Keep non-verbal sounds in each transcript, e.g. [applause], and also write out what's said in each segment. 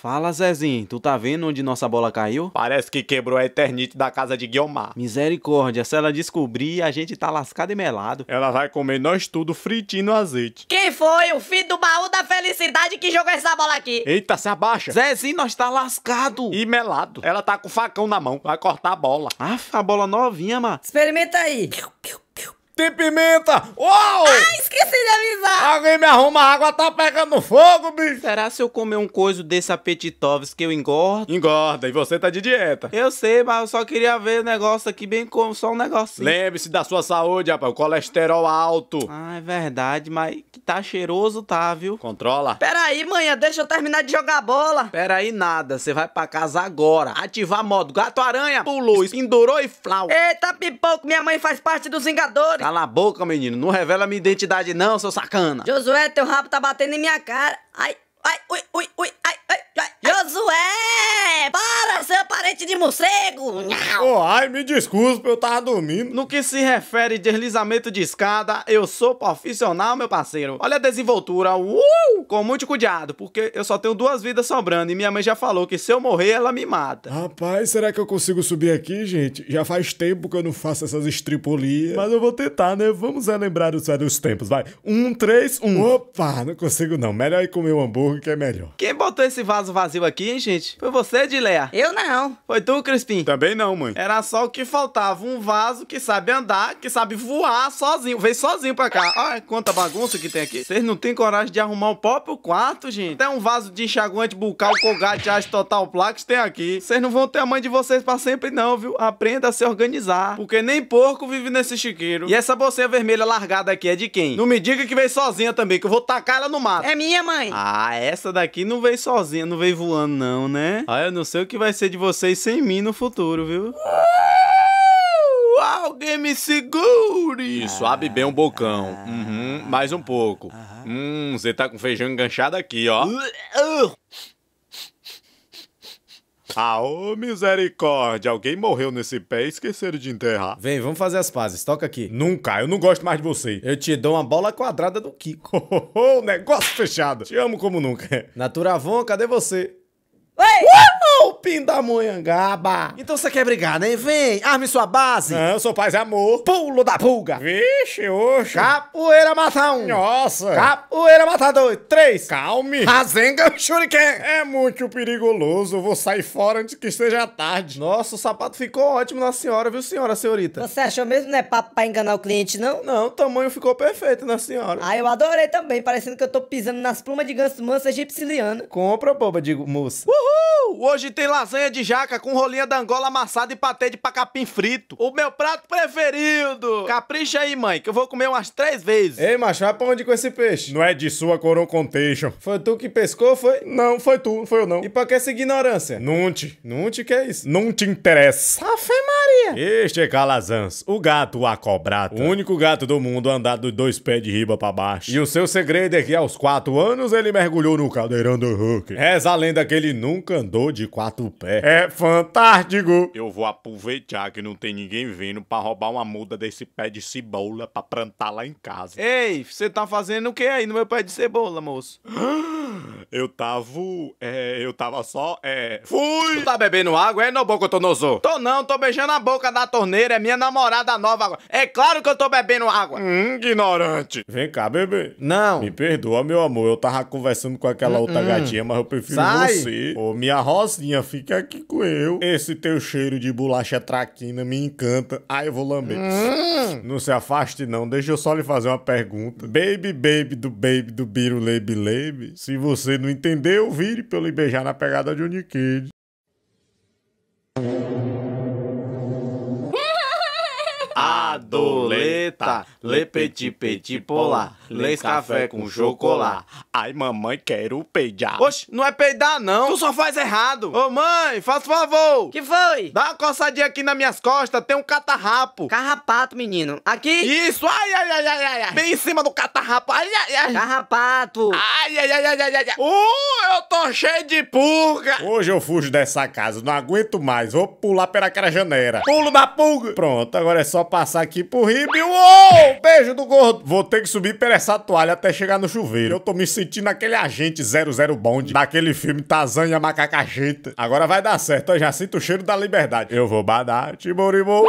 Fala, Zezinho, tu tá vendo onde nossa bola caiu? Parece que quebrou a Eternite da casa de Guiomar. Misericórdia, se ela descobrir, a gente tá lascado e melado. Ela vai comer nós tudo fritinho no azeite. Quem foi o filho do baú da felicidade que jogou essa bola aqui? Eita, se abaixa. Zezinho, nós tá lascado. E melado. Ela tá com o facão na mão, vai cortar a bola. Ah, a bola novinha, mano. Experimenta aí. Piu, piu. Tem pimenta! Uau! Ah, esqueci de avisar! Alguém me arruma, água tá pegando fogo, bicho! Será se eu comer um coiso desse apetitovs que eu engordo? Engorda, e você tá de dieta. Eu sei, mas eu só queria ver o negócio aqui bem como, só um negocinho. Lembre-se da sua saúde, rapaz, o colesterol alto. Ah, é verdade, mas que tá cheiroso tá, viu? Controla. Peraí, manhã, deixa eu terminar de jogar bola. Peraí nada, você vai pra casa agora. Ativar modo gato-aranha, pulou, endurou e flau. Eita, pipoco, minha mãe faz parte dos Vingadores. Cala a boca, menino. Não revela minha identidade, não, seu sacana. Josué, teu rabo tá batendo em minha cara. Ai, ai, ui, ui, ui, ai, ai, ai. Josué! Para, seu parente de morcego! Oh, ai, me desculpe, eu tava dormindo. No que se refere deslizamento de escada, eu sou profissional, meu parceiro. Olha a desenvoltura, uh! Com muito cuidado, porque eu só tenho duas vidas sobrando e minha mãe já falou que se eu morrer, ela me mata. Rapaz, será que eu consigo subir aqui, gente? Já faz tempo que eu não faço essas estripolias, Mas eu vou tentar, né? Vamos relembrar é os velhos tempos, vai. Um, três, um. Opa, não consigo não. Melhor ir comer um hambúrguer que é melhor. Quem botou esse vaso vazio aqui, hein, gente? Foi você, Dileia? Eu não. Foi tu, Crispim? Também não, mãe. Era só o que faltava, um vaso que sabe andar, que sabe voar sozinho, veio sozinho pra cá. Olha quanta bagunça que tem aqui. Vocês não têm coragem de arrumar o próprio quarto, gente? Até um vaso de enxaguante bucal, colgate, as total plaques tem aqui. Vocês não vão ter a mãe de vocês pra sempre não, viu? Aprenda a se organizar, porque nem porco vive nesse chiqueiro. E essa bolsinha vermelha largada aqui é de quem? Não me diga que veio sozinha também, que eu vou tacar ela no mato. É minha mãe. Ah, essa daqui não veio sozinha, não veio voando não, né? Ah, eu não sei o que vai ser de vocês sem mim no futuro, viu? alguém me segure! Isso, abre bem um bocão. Uhum, mais um pouco. Hum, você tá com feijão enganchado aqui, ó. Ah, [laughs] ô misericórdia, alguém morreu nesse pé e esqueceram de enterrar. Vem, vamos fazer as pazes, toca aqui. Nunca, eu não gosto mais de você. Eu te dou uma bola quadrada do Kiko. [laughs] negócio fechado. Te amo como nunca. Naturavon, cadê você? Wait. What? Ô, da pindamonhangaba! Então você quer brigar, né? Vem, arme sua base! Não, sou paz e amor! Pulo da pulga! Vixe, oxe! Capoeira mata um! Nossa! Capoeira mata dois! Três! Calme! Razenga [laughs] shuriken! É muito perigoso, vou sair fora antes que esteja tarde. Nossa, o sapato ficou ótimo na senhora, viu, senhora, senhorita? Você achou mesmo, né, papo pra enganar o cliente, não? Não, o tamanho ficou perfeito na senhora. Ah, eu adorei também, parecendo que eu tô pisando nas plumas de ganso mansa egipciliana. Compra, boba, digo, moça. Uhul! Hoje Hoje tem lasanha de jaca com rolinha da Angola amassada e patê de pacapim frito. O meu prato preferido. Capricha aí, mãe, que eu vou comer umas três vezes. Ei, macho, vai pra onde com esse peixe? Não é de sua coroa contation. Foi tu que pescou, foi? Não, foi tu, foi eu não. E pra que essa ignorância? Não te, não te que é isso? Não te interessa. Afe Maria. Este é Calazans, o gato a cobrata. O único gato do mundo andado de dois pés de riba pra baixo. E o seu segredo é que aos quatro anos ele mergulhou no caldeirão do Hulk. Reza a lenda que ele nunca andou de Quatro pés. É fantástico. Eu vou aproveitar que não tem ninguém vindo pra roubar uma muda desse pé de cebola pra plantar lá em casa. Ei, você tá fazendo o que aí no meu pé de cebola, moço? [gasps] [gasps] Eu tava. É, eu tava só. É. Fui! Tu tá bebendo água, é, Nabucodonosor? Tô não, tô beijando a boca da torneira, é minha namorada nova agora. É claro que eu tô bebendo água. Hum, ignorante. Vem cá, bebê. Não. Me perdoa, meu amor, eu tava conversando com aquela outra hum. hum. gatinha, mas eu prefiro Sai. você. Ô, minha rosinha, fica aqui com eu. Esse teu cheiro de bolacha traquina me encanta. Ai, eu vou lamber. Hum. Não se afaste, não. Deixa eu só lhe fazer uma pergunta. Baby, baby do baby do Biro Leib Leib, se você não entendeu, vire pelo beijar na pegada de Uniquid. Doleta, lê petit petit polar, lê café com chocolate. Ai, mamãe, quero peidar. Oxe, não é peidar, não. Tu só faz errado. Ô, mãe, faz favor. Que foi? Dá uma coçadinha aqui nas minhas costas, tem um catarrapo. Carrapato, menino. Aqui? Isso, ai, ai, ai, ai, ai. Bem em cima do catarrapo. Ai, ai, ai. Carrapato. Ai, ai, ai, ai, ai, ai. Uh, eu tô cheio de purga. Hoje eu fujo dessa casa, não aguento mais. Vou pular pela janela. Pulo da pulga. Pronto, agora é só passar aqui pro Ribe. Uou! Beijo do gordo. Vou ter que subir pela essa toalha até chegar no chuveiro. Eu tô me sentindo aquele agente 00 Bond daquele filme Tazanha Macacacheta. Agora vai dar certo. Eu já sinto o cheiro da liberdade. Eu vou badar. Timorimo.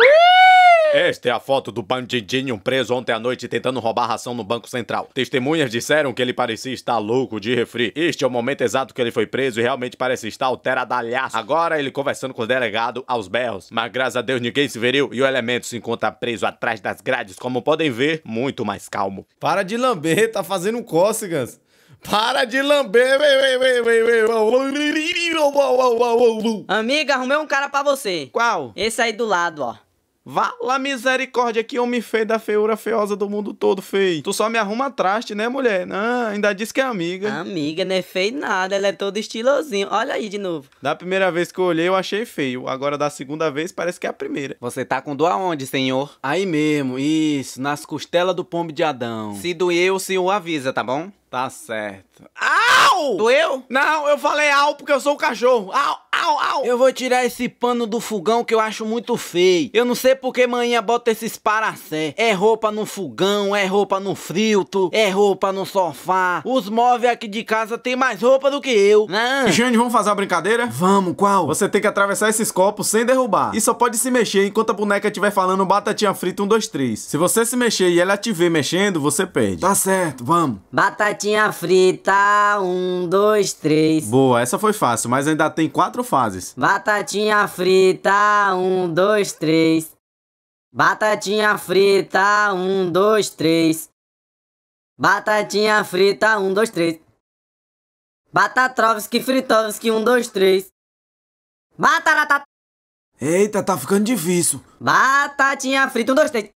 Esta é a foto do bandidinho preso ontem à noite tentando roubar ração no Banco Central. Testemunhas disseram que ele parecia estar louco de refri. Este é o momento exato que ele foi preso e realmente parece estar alteradalhaço. Agora ele conversando com o delegado aos berros. Mas graças a Deus ninguém se veriu e o elemento se encontra preso atrás das grades, como podem ver, muito mais calmo. Para de lamber, tá fazendo cócegas. Para de lamber. Amiga, arrumei um cara para você. Qual? Esse aí do lado, ó. Vá lá, misericórdia, que homem feio da feiura feiosa do mundo todo, feio. Tu só me arruma traste, né, mulher? Não, ah, ainda diz que é amiga. Amiga, não é feio nada, ela é toda estilosinha. Olha aí de novo. Da primeira vez que eu olhei, eu achei feio. Agora, da segunda vez, parece que é a primeira. Você tá com dor aonde, senhor? Aí mesmo, isso, nas costelas do pombo de Adão. Se doer, o senhor avisa, tá bom? Tá certo. Au! Doeu? Não, eu falei au porque eu sou o cachorro. Au! Au, au. Eu vou tirar esse pano do fogão que eu acho muito feio. Eu não sei porque manhã bota esses paracé. É roupa no fogão, é roupa no frito, é roupa no sofá. Os móveis aqui de casa tem mais roupa do que eu. Não. Né? Jane, vamos fazer uma brincadeira? Vamos, qual? Você tem que atravessar esses copos sem derrubar. E só pode se mexer enquanto a boneca estiver falando batatinha frita 1, 2, 3. Se você se mexer e ela te ver mexendo, você perde. Tá certo, vamos. Batatinha frita 1, 2, 3. Boa, essa foi fácil, mas ainda tem quatro fáceis fases. Batatinha frita, um, dois, três. Batatinha frita, um, dois, três. Batatinha frita, um, dois, três. Batatrovski, Fritovski, um, dois, três. Batarata... Eita, tá ficando difícil. Batatinha frita, um, dois, três.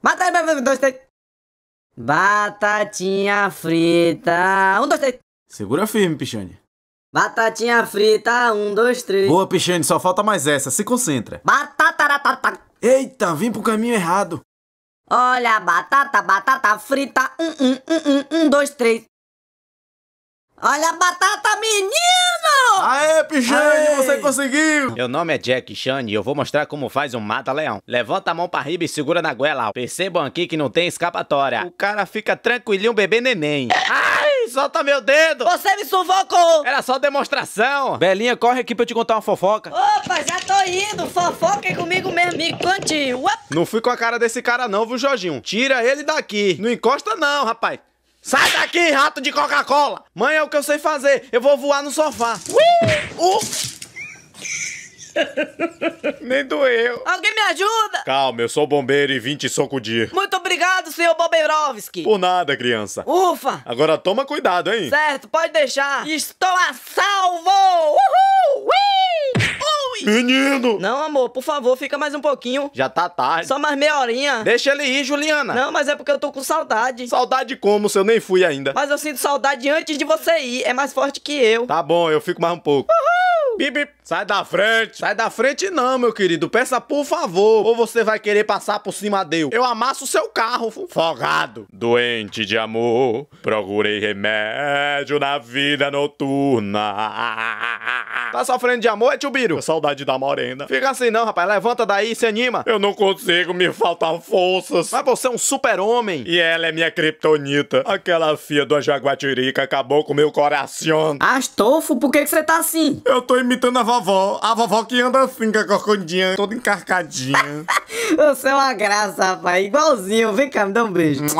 Batatinha um, dois, três. Batatinha frita, um, dois, três. Segura firme, Pichane. Batatinha frita, um, dois, três. Boa, Pichane, só falta mais essa. Se concentra. Batata. Eita, vim pro caminho errado. Olha, batata, batata frita, um, um, um, um, um, dois, três. Olha a batata, menino! Aê, Pichane, você conseguiu! Meu nome é Jack Chane e eu vou mostrar como faz um mata-leão. Levanta a mão pra riba e segura na goela. Percebam aqui que não tem escapatória. O cara fica tranquilinho bebê neném. Ah! solta meu dedo! Você me sufocou! Era só demonstração! Belinha, corre aqui pra eu te contar uma fofoca. Opa, já tô indo! Fofoca é comigo mesmo, me conte! Uap. Não fui com a cara desse cara não, viu, Jorginho? Tira ele daqui! Não encosta não, rapaz! Sai daqui, rato de Coca-Cola! Mãe, é o que eu sei fazer. Eu vou voar no sofá. Ui! Uh! [laughs] Nem doeu. Alguém me ajuda? Calma, eu sou bombeiro e vim te socudir. Muito obrigado, senhor Boberovski. Por nada, criança. Ufa. Agora toma cuidado, hein? Certo, pode deixar. Estou a salvo! Uhul! Ui! Ui! Menino! Não, amor, por favor, fica mais um pouquinho. Já tá tarde. Só mais meia horinha. Deixa ele ir, Juliana. Não, mas é porque eu tô com saudade. Saudade como se eu nem fui ainda? Mas eu sinto saudade antes de você ir. É mais forte que eu. Tá bom, eu fico mais um pouco. Uhul. Bip, bip. Sai da frente. Sai da frente não, meu querido. Peça por favor. Ou você vai querer passar por cima dele. Eu amasso seu carro. Folgado. Doente de amor, procurei remédio na vida noturna. Tá sofrendo de amor, é tio Saudade da morena. Fica assim não, rapaz. Levanta daí, se anima. Eu não consigo, me faltam forças. Mas você é um super-homem. E ela é minha criptonita. Aquela fia do Jaguatirica acabou com meu coração. Astolfo, por que, que você tá assim? Eu tô em imitando a vovó. A vovó que anda assim com a corcundinha, toda encarcadinha. [laughs] Você é uma graça, rapaz. Igualzinho. Vem cá, me dá um beijo. [laughs]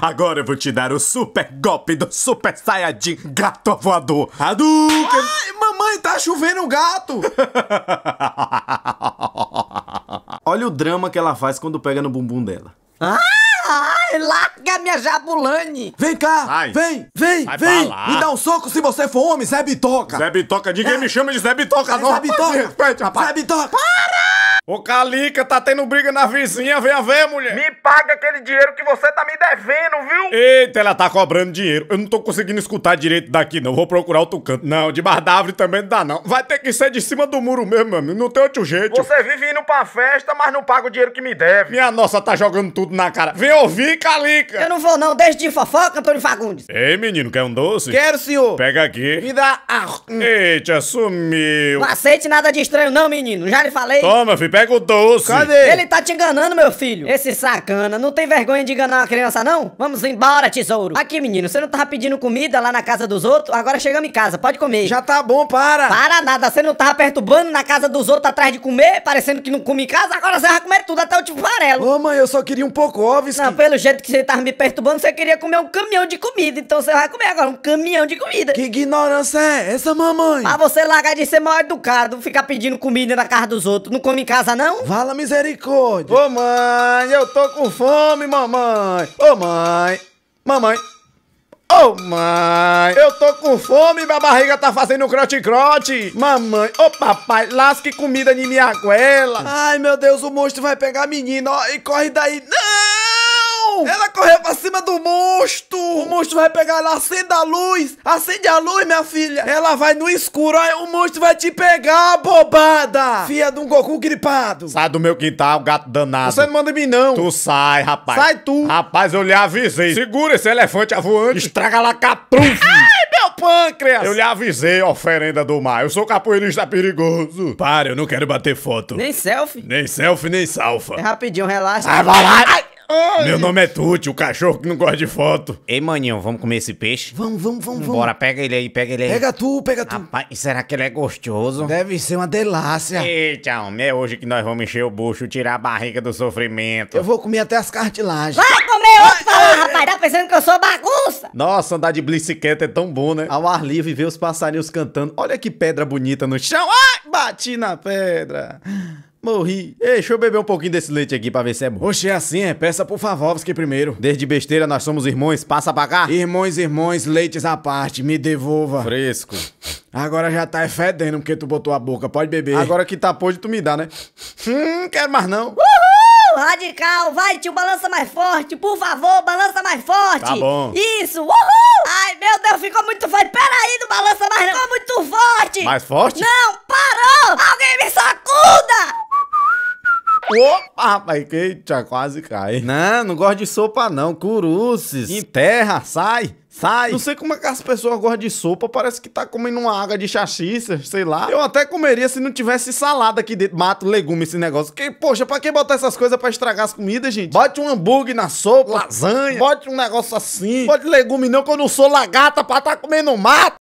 Agora eu vou te dar o super golpe do Super Saiyajin Gato Voador. Hadouken! Ai, mamãe, tá chovendo um gato! [laughs] Olha o drama que ela faz quando pega no bumbum dela. Ah! Larga minha jabulane! Vem cá! Vem! Vem! vem! Me dá um soco se você for homem, Zé Bitoca! Zé Bitoca, ninguém é. me chama de Zé Bitoca, não! É Zé Bitoca! Respeite, rapaz! Zé Bitoca! Para! Ô Calica, tá tendo briga na vizinha, a ver, mulher. Me paga aquele dinheiro que você tá me devendo, viu? Eita, ela tá cobrando dinheiro. Eu não tô conseguindo escutar direito daqui, não. Vou procurar outro canto. Não, de bar da árvore também não dá, não. Vai ter que ser de cima do muro mesmo, meu amigo. Não tem outro jeito. Você vive indo pra festa, mas não paga o dinheiro que me deve. Minha nossa, tá jogando tudo na cara. Vem ouvir, Calica. Eu não vou, não. Deixa de fofoca, Antônio Fagundes. Ei, menino, quer um doce? Quero, senhor. Pega aqui. Me dá... Ah, hum. Eita, sumiu. Não aceite nada de estranho, não, menino. Já lhe falei. Toma, filho pega o doce. Cadê? Ele tá te enganando, meu filho. Esse sacana, não tem vergonha de enganar uma criança, não? Vamos embora, tesouro. Aqui, menino, você não tava pedindo comida lá na casa dos outros? Agora chegamos em casa, pode comer. Já tá bom, para. Para nada, você não tava perturbando na casa dos outros atrás de comer, parecendo que não come em casa? Agora você vai comer tudo, até o tipo farelo. Ô, mãe, eu só queria um pouco, óbvio. Não, pelo jeito que você tava me perturbando, você queria comer um caminhão de comida, então você vai comer agora um caminhão de comida. Que ignorância é essa, mamãe? Pra você largar de ser mal educado, ficar pedindo comida na casa dos outros, não come em casa casa, não? Vala misericórdia. Ô, mãe, eu tô com fome, mamãe. Ô, mãe. Mamãe. Ô, oh, mãe, eu tô com fome, minha barriga tá fazendo crote-crote. Mamãe, ô oh, papai, lasque comida de minha goela. Ai, meu Deus, o monstro vai pegar a menina, ó, e corre daí. Não! não! Ela correu pra cima do monstro! O monstro vai pegar ela, acenda a luz! Acende a luz, minha filha! Ela vai no escuro, aí o monstro vai te pegar, bobada! Fia de um Goku gripado! Sai do meu quintal, gato danado! Você não manda em mim, não! Tu sai, rapaz! Sai tu! Rapaz, eu lhe avisei! Segura esse elefante avoante! Estraga lá catrufo! Ai, meu pâncreas! Eu lhe avisei, oferenda do mar! Eu sou capoeirista perigoso! Para, eu não quero bater foto! Nem selfie! Nem selfie, nem salfa! É rapidinho, relaxa! Ai, vai lá! Ai. Ai. Meu nome é Tuti, o cachorro que não gosta de foto. Ei, maninho, vamos comer esse peixe? Vamos, vamos, vamos. Bora, pega ele aí, pega ele aí. Pega tu, pega tu. Rapaz, será que ele é gostoso? Deve ser uma delácia. Eita, homem, é hoje que nós vamos encher o bucho, tirar a barriga do sofrimento. Eu vou comer até as cartilagens. Vai comer outro, rapaz, tá pensando que eu sou bagunça? Nossa, andar de bicicleta é tão bom, né? Ao ar livre, ver os passarinhos cantando. Olha que pedra bonita no chão. Ai, bati na pedra. Morri. Ei, deixa eu beber um pouquinho desse leite aqui pra ver se é bom. Oxe, é assim, é. Peça por favor, que primeiro. Desde besteira, nós somos irmãos. Passa pra cá. Irmãos, irmãos, leites à parte. Me devolva. Fresco. Agora já tá fedendo porque tu botou a boca. Pode beber. Agora que tá podre, tu me dá, né? Hum, quero mais não. Uhul! Radical, vai, tio, balança mais forte, por favor, balança mais forte. Tá bom. Isso, uhul! Ai, meu Deus, ficou muito forte. Peraí, não balança mais não. Ficou muito forte. Mais forte? Não, parou! Alguém me sacuda! Opa, rapaz, que já quase cai. Não, não gosto de sopa não, curuces. Enterra, sai. Sai! Não sei como é que as pessoas gostam de sopa, parece que tá comendo uma água de chachiça, sei lá. Eu até comeria se não tivesse salada aqui dentro, mato, legume, esse negócio. Que, poxa, pra que botar essas coisas pra estragar as comidas, gente? Bote um hambúrguer na sopa, lasanha, bote um negócio assim. Bote legume não, que eu não sou lagarta pra tá comendo mato.